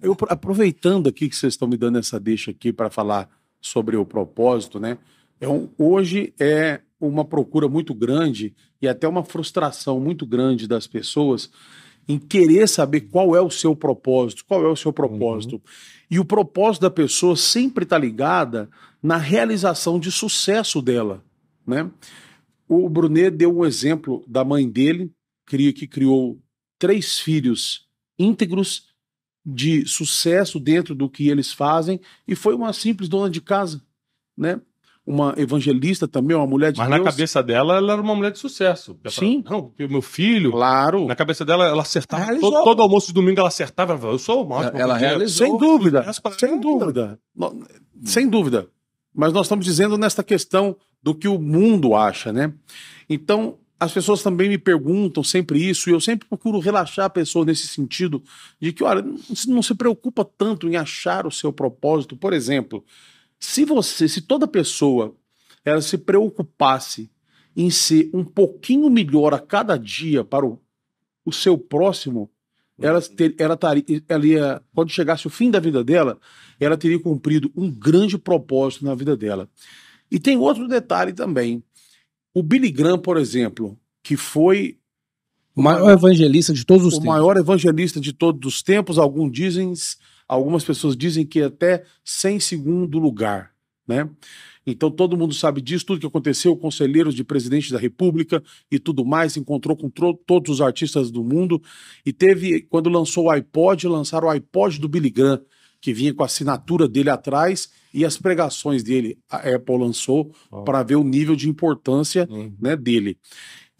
Eu, aproveitando aqui que vocês estão me dando essa deixa aqui para falar sobre o propósito, né? É um, hoje é uma procura muito grande e até uma frustração muito grande das pessoas em querer saber qual é o seu propósito, qual é o seu propósito. Uhum. E o propósito da pessoa sempre está ligada na realização de sucesso dela, né? O Brunet deu um exemplo da mãe dele, que criou três filhos íntegros de sucesso dentro do que eles fazem e foi uma simples dona de casa, né? Uma evangelista também, uma mulher de Mas Deus. na cabeça dela, ela era uma mulher de sucesso. Ela Sim. Falava, não, meu filho. Claro. Na cabeça dela, ela acertava. Todo, todo, almoço de domingo ela acertava. Ela falava, eu sou o máximo. Ela, ela realizou. Sem dúvida. Sem dúvida. Sem dúvida. Mas nós estamos dizendo nesta questão do que o mundo acha, né? Então, as pessoas também me perguntam sempre isso, e eu sempre procuro relaxar a pessoa nesse sentido, de que, olha, não se preocupa tanto em achar o seu propósito. Por exemplo, se você, se toda pessoa ela se preocupasse em ser um pouquinho melhor a cada dia para o, o seu próximo, ela, uhum. ter, ela, taria, ela ia, quando chegasse o fim da vida dela, ela teria cumprido um grande propósito na vida dela. E tem outro detalhe também. O Billy Graham, por exemplo, que foi o maior, evangelista de todos os o tempos. O maior evangelista de todos os tempos, alguns dizem, algumas pessoas dizem que até sem segundo lugar, né? Então todo mundo sabe disso, tudo que aconteceu, conselheiros de presidente da República e tudo mais, encontrou com todos os artistas do mundo e teve, quando lançou o iPod, lançaram o iPod do Billy Graham, que vinha com a assinatura dele atrás e as pregações dele, a Apple lançou oh. para ver o nível de importância uhum. né, dele.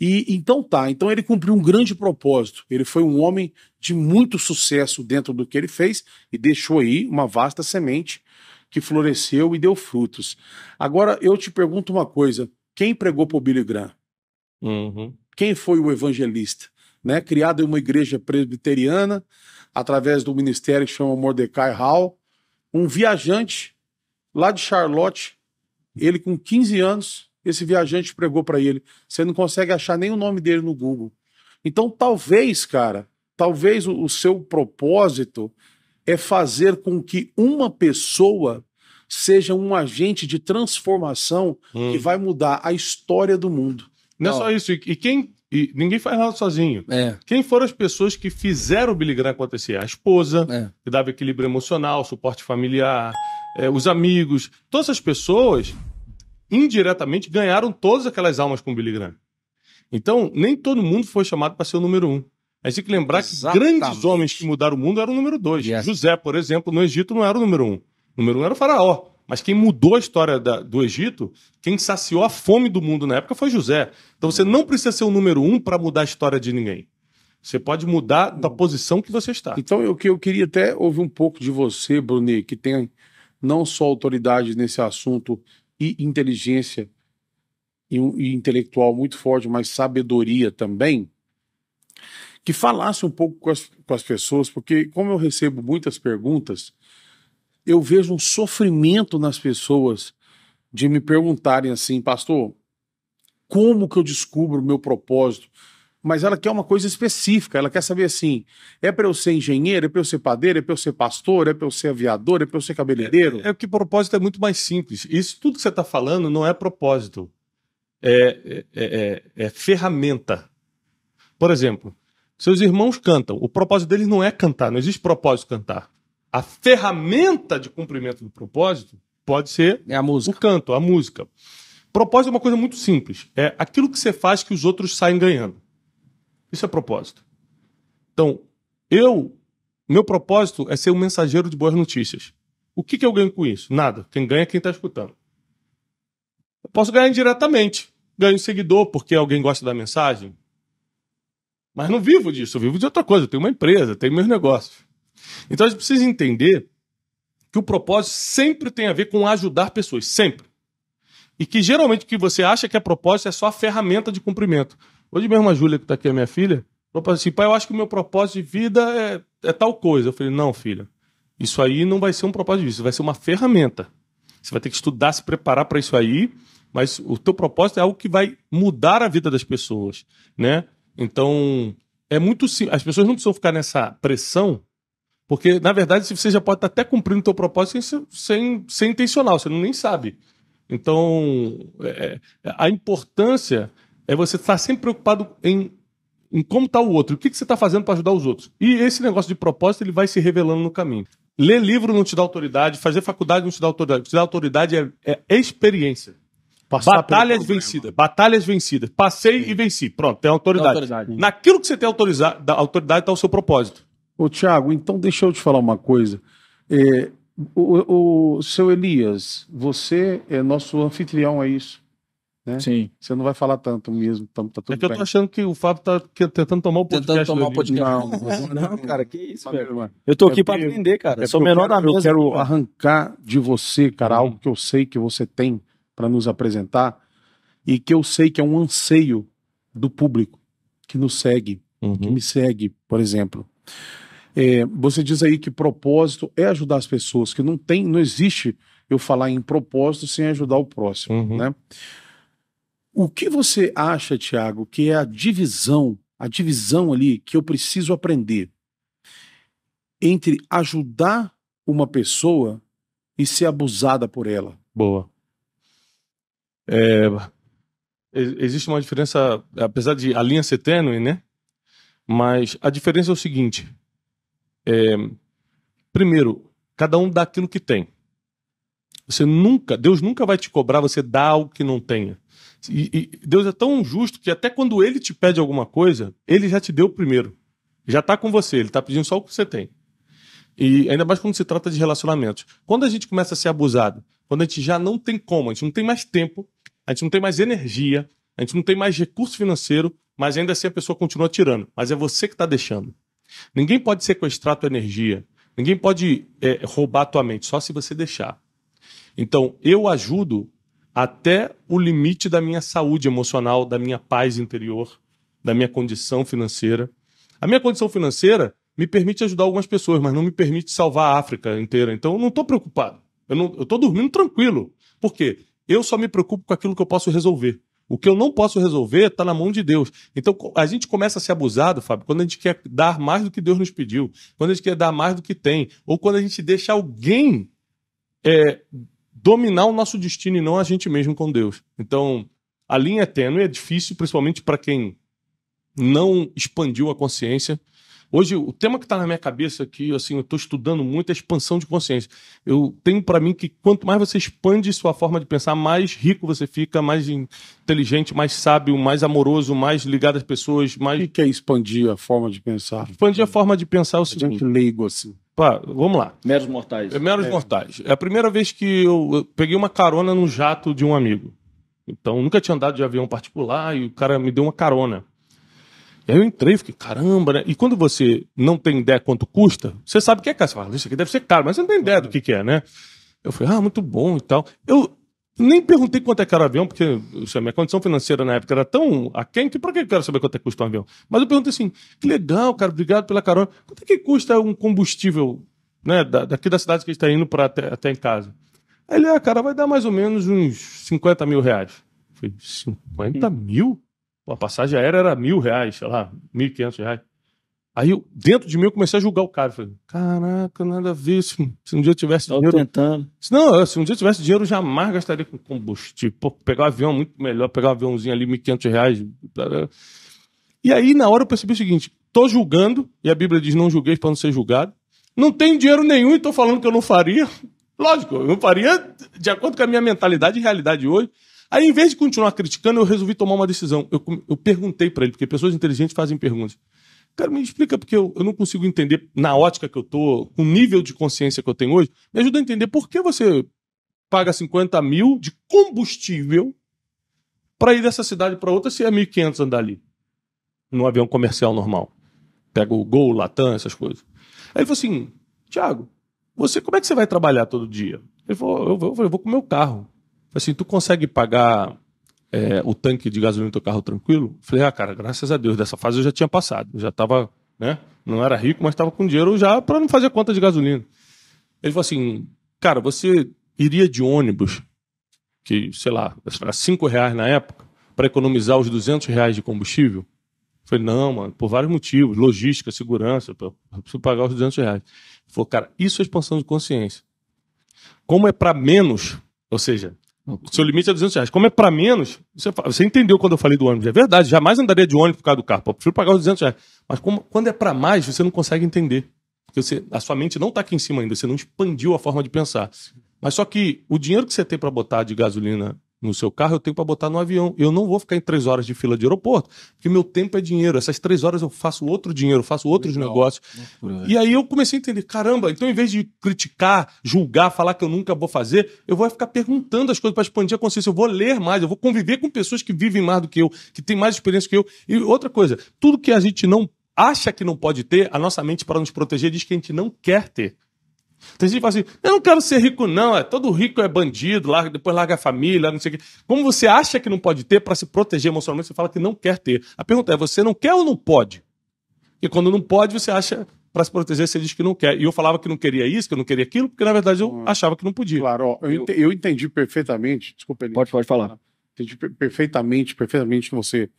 E então tá, então ele cumpriu um grande propósito. Ele foi um homem de muito sucesso dentro do que ele fez e deixou aí uma vasta semente que floresceu e deu frutos. Agora eu te pergunto uma coisa: quem pregou para o Billy Graham? Uhum. Quem foi o evangelista? Né? Criado em uma igreja presbiteriana, através do ministério que chama Mordecai Hall, um viajante lá de Charlotte, ele com 15 anos, esse viajante pregou para ele. Você não consegue achar nem o nome dele no Google. Então, talvez, cara, talvez o, seu propósito é fazer com que uma pessoa seja um agente de transformação hum. que vai mudar a história do mundo. Não é só isso. E quem e ninguém faz nada sozinho. É. Quem foram as pessoas que fizeram o Billy Graham acontecer? A esposa, é. que dava equilíbrio emocional, suporte familiar, é, os amigos. Todas essas pessoas, indiretamente, ganharam todas aquelas almas com o Billy Graham. Então, nem todo mundo foi chamado para ser o número um. A gente tem que lembrar Exatamente. que grandes homens que mudaram o mundo eram o número dois. Yes. José, por exemplo, no Egito não era o número um. O número um era o faraó. Mas quem mudou a história da, do Egito, quem saciou a fome do mundo na época foi José. Então você não precisa ser o número um para mudar a história de ninguém. Você pode mudar da posição que você está. Então, eu, eu queria até ouvir um pouco de você, Bruni, que tem não só autoridade nesse assunto e inteligência e, e intelectual muito forte, mas sabedoria também, que falasse um pouco com as, com as pessoas, porque como eu recebo muitas perguntas eu vejo um sofrimento nas pessoas de me perguntarem assim, pastor, como que eu descubro o meu propósito? Mas ela quer uma coisa específica, ela quer saber assim: é para eu ser engenheiro, é para eu ser padeiro, é para eu ser pastor, é para eu ser aviador, é para eu ser cabeleireiro? É, é que propósito é muito mais simples. Isso tudo que você está falando não é propósito, é, é, é, é ferramenta. Por exemplo, seus irmãos cantam, o propósito deles não é cantar, não existe propósito cantar a ferramenta de cumprimento do propósito pode ser é o canto, a música. Propósito é uma coisa muito simples. É aquilo que você faz que os outros saem ganhando. Isso é propósito. Então, eu, meu propósito é ser um mensageiro de boas notícias. O que, que eu ganho com isso? Nada. Quem ganha é quem está escutando. Eu posso ganhar indiretamente. Ganho seguidor porque alguém gosta da mensagem. Mas não vivo disso, eu vivo de outra coisa. Eu tenho uma empresa, tenho meus negócios. Então a gente precisa entender que o propósito sempre tem a ver com ajudar pessoas, sempre. E que geralmente o que você acha que é propósito é só a ferramenta de cumprimento. Hoje mesmo a Júlia, que está aqui, a minha filha, falou assim: pai, eu acho que o meu propósito de vida é, é tal coisa. Eu falei: não, filha, isso aí não vai ser um propósito de vida, isso vai ser uma ferramenta. Você vai ter que estudar, se preparar para isso aí, mas o teu propósito é algo que vai mudar a vida das pessoas, né? Então, é muito simples. As pessoas não precisam ficar nessa pressão porque, na verdade, você já pode estar tá até cumprindo o teu propósito sem, sem, sem intencional, você nem sabe. Então, é, é a importância é você estar tá sempre preocupado em, em como está o outro, o que, que você está fazendo para ajudar os outros. E esse negócio de propósito ele vai se revelando no caminho. Ler livro não te dá autoridade, fazer faculdade não te dá autoridade. O que te dá autoridade é, é experiência. Passar batalhas vencidas, batalhas vencidas. Passei Sim. e venci. Pronto, tem autoridade. autoridade. Naquilo que você tem autoridade está o seu propósito. Ô, Tiago, então deixa eu te falar uma coisa. É, o, o, seu Elias, você é nosso anfitrião, é isso? Né? Sim. Você não vai falar tanto mesmo, tá, tá tudo é que bem. eu tô achando que o Fábio tá tentando tomar o podcast. Tentando tomar o podcast. Não, não, cara, que isso, velho. Eu tô é aqui é pra aprender, cara. É Sou menor da mesa. Eu quero cara. arrancar de você, cara, algo que eu sei que você tem para nos apresentar e que eu sei que é um anseio do público que nos segue, uhum. que me segue, por exemplo. É, você diz aí que propósito é ajudar as pessoas, que não tem, não existe eu falar em propósito sem ajudar o próximo, uhum. né? O que você acha, Tiago, que é a divisão, a divisão ali que eu preciso aprender entre ajudar uma pessoa e ser abusada por ela? Boa. É, existe uma diferença, apesar de a linha ser tênue, né? Mas a diferença é o seguinte: é, primeiro, cada um dá aquilo que tem. Você nunca, Deus nunca vai te cobrar você dar algo que não tenha. E, e Deus é tão justo que até quando Ele te pede alguma coisa, Ele já te deu primeiro. Já está com você, Ele está pedindo só o que você tem. E ainda mais quando se trata de relacionamentos. Quando a gente começa a ser abusado, quando a gente já não tem como, a gente não tem mais tempo, a gente não tem mais energia, a gente não tem mais recurso financeiro, mas ainda assim a pessoa continua tirando. Mas é você que está deixando. Ninguém pode sequestrar tua energia. Ninguém pode é, roubar tua mente, só se você deixar. Então, eu ajudo até o limite da minha saúde emocional, da minha paz interior, da minha condição financeira. A minha condição financeira me permite ajudar algumas pessoas, mas não me permite salvar a África inteira. Então, eu não estou preocupado. Eu estou dormindo tranquilo. Por quê? Eu só me preocupo com aquilo que eu posso resolver. O que eu não posso resolver está na mão de Deus. Então a gente começa a ser abusado, Fábio, quando a gente quer dar mais do que Deus nos pediu, quando a gente quer dar mais do que tem, ou quando a gente deixa alguém é, dominar o nosso destino e não a gente mesmo com Deus. Então a linha é tênue, é difícil, principalmente para quem não expandiu a consciência Hoje, o tema que está na minha cabeça aqui, assim, eu estou estudando muito é a expansão de consciência. Eu tenho para mim que quanto mais você expande sua forma de pensar, mais rico você fica, mais inteligente, mais sábio, mais amoroso, mais ligado às pessoas, mais... O que é expandir a forma de pensar? Expandir a forma de pensar é o seguinte... A gente leigo, assim. Pá, vamos lá. Meros mortais. É, meros é. mortais. É a primeira vez que eu, peguei uma carona no jato de um amigo. Então, nunca tinha andado de avião particular e o cara me deu uma carona. E aí eu entrei fiquei, caramba, né? E quando você não tem ideia quanto custa, você sabe que é caro. Você fala, isso aqui deve ser caro, mas você não tem ideia do que, que é, né? Eu falei, ah, muito bom e tal. Eu nem perguntei quanto é caro o avião, porque seja, assim, minha condição financeira na época era tão aquém que para que eu quero saber quanto é que custa um avião? Mas eu perguntei assim, que legal, cara, obrigado pela carona. Quanto é que custa um combustível né, daqui da cidade que a gente está indo para até, até em casa? Aí ele, ah, cara, vai dar mais ou menos uns 50 mil reais. Eu falei, 50 mil? a passagem aérea era mil reais, sei lá, mil e quinhentos reais. Aí, eu, dentro de mim, eu comecei a julgar o cara. falei, caraca, nada a ver. Se, se um dia eu tivesse Tô dinheiro. tentando. Se, não, se um dia eu tivesse dinheiro, eu jamais gastaria com combustível. Pô, pegar um avião é muito melhor, pegar um aviãozinho ali, mil quinhentos reais. E aí, na hora, eu percebi o seguinte: tô julgando, e a Bíblia diz: não julguei para não ser julgado. Não tenho dinheiro nenhum e tô falando que eu não faria. Lógico, eu faria de acordo com a minha mentalidade e realidade hoje. Aí, em vez de continuar criticando, eu resolvi tomar uma decisão. Eu, eu perguntei para ele, porque pessoas inteligentes fazem perguntas. Cara, me explica, porque eu, eu não consigo entender, na ótica que eu tô, com o nível de consciência que eu tenho hoje, me ajuda a entender por que você paga 50 mil de combustível para ir dessa cidade para outra se é 1.500 andar ali, num avião comercial normal. Pega o Gol, o Latam, essas coisas. Aí ele falou assim, Tiago, você, como é que você vai trabalhar todo dia? Ele falou, eu vou, eu vou com o meu carro assim, tu consegue pagar é, o tanque de gasolina do teu carro tranquilo? Falei, ah, cara, graças a Deus, dessa fase eu já tinha passado. Eu já estava, né? Não era rico, mas estava com dinheiro já para não fazer conta de gasolina. Ele falou assim, cara, você iria de ônibus, que, sei lá, era 5 reais na época, para economizar os 200 reais de combustível? falei, não, mano, por vários motivos, logística, segurança, eu preciso pagar os 200 reais. Ele falou, cara, isso é expansão de consciência. Como é para menos, ou seja, o seu limite é 200 reais. Como é para menos, você, você, entendeu quando eu falei do ônibus. É verdade, jamais andaria de ônibus por causa do carro. Eu prefiro pagar os 200 reais. Mas como, quando é para mais, você não consegue entender. Porque você, a sua mente não está aqui em cima ainda, você não expandiu a forma de pensar. Mas só que o dinheiro que você tem para botar de gasolina no seu carro, eu tenho para botar no avião. Eu não vou ficar em três horas de fila de aeroporto, porque meu tempo é dinheiro. Essas três horas eu faço outro dinheiro, faço outros Legal. negócios. E aí eu comecei a entender: caramba, então em vez de criticar, julgar, falar que eu nunca vou fazer, eu vou ficar perguntando as coisas para expandir a consciência. Eu vou ler mais, eu vou conviver com pessoas que vivem mais do que eu, que têm mais experiência que eu. E outra coisa, tudo que a gente não acha que não pode ter, a nossa mente, para nos proteger, diz que a gente não quer ter. Tem gente que fala assim: eu não quero ser rico, não. É, todo rico é bandido, larga, depois larga a família, não sei o quê. Como você acha que não pode ter para se proteger emocionalmente, você fala que não quer ter. A pergunta é: você não quer ou não pode? E quando não pode, você acha para se proteger, você diz que não quer. E eu falava que não queria isso, que eu não queria aquilo, porque na verdade eu hum. achava que não podia. Claro, ó, eu, eu entendi perfeitamente. Desculpa, Eli. Pode, pode falar. Entendi perfeitamente, perfeitamente que você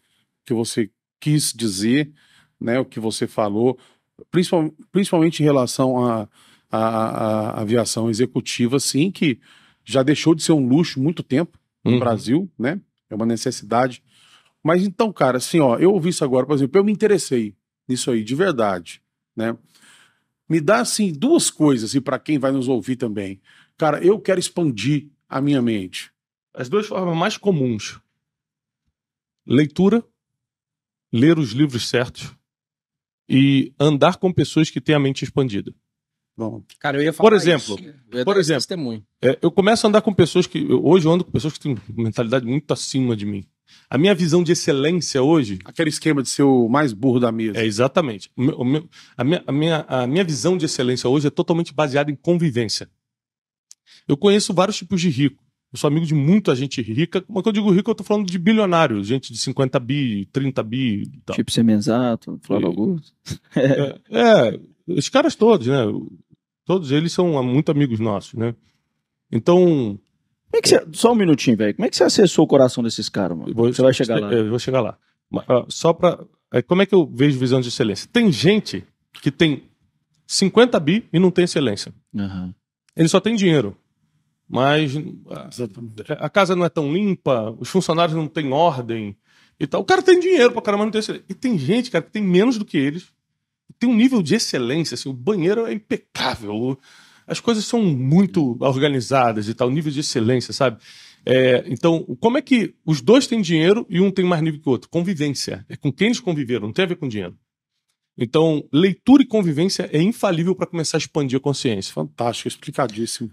que você quis dizer, né, o que você falou, principalmente, principalmente em relação a a, a, a aviação executiva, sim, que já deixou de ser um luxo muito tempo no uhum. Brasil, né? É uma necessidade. Mas então, cara, assim, ó, eu ouvi isso agora, por exemplo, eu me interessei nisso aí de verdade, né? Me dá assim duas coisas e para quem vai nos ouvir também. Cara, eu quero expandir a minha mente. As duas formas mais comuns: leitura, ler os livros certos e andar com pessoas que têm a mente expandida. Cara, eu ia falar por exemplo, isso. por exemplo, testemunho. É, eu começo a andar com pessoas que eu, hoje eu ando com pessoas que têm mentalidade muito acima de mim. A minha visão de excelência hoje. Aquele esquema de ser o mais burro da mesa. É, exatamente. O meu, a, minha, a, minha, a minha visão de excelência hoje é totalmente baseada em convivência. Eu conheço vários tipos de rico. Eu sou amigo de muita gente rica. Mas é quando eu digo rico, eu estou falando de bilionário, gente de 50 bi, 30 bi. Tal. Tipo Semenzato, Flávio e... Augusto. é, é, os caras todos, né? Todos eles são ah, muito amigos nossos, né? Então. Como é que você... Só um minutinho, velho. Como é que você acessou o coração desses caras, mano? Vou, você vai chegar é, lá. Eu vou chegar lá. Só pra. Como é que eu vejo visão de excelência? Tem gente que tem 50 bi e não tem excelência. Uhum. Ele só tem dinheiro. Mas a, ah, é, a casa não é tão limpa, os funcionários não têm ordem e tal. O cara tem dinheiro pra caramba não tem excelência. E tem gente, cara, que tem menos do que eles tem um nível de excelência, assim, o banheiro é impecável, as coisas são muito organizadas e tal, nível de excelência, sabe? É, então, como é que os dois têm dinheiro e um tem mais nível que o outro? Convivência. É com quem eles conviveram, não tem a ver com dinheiro. Então, leitura e convivência é infalível para começar a expandir a consciência. Fantástico, explicadíssimo.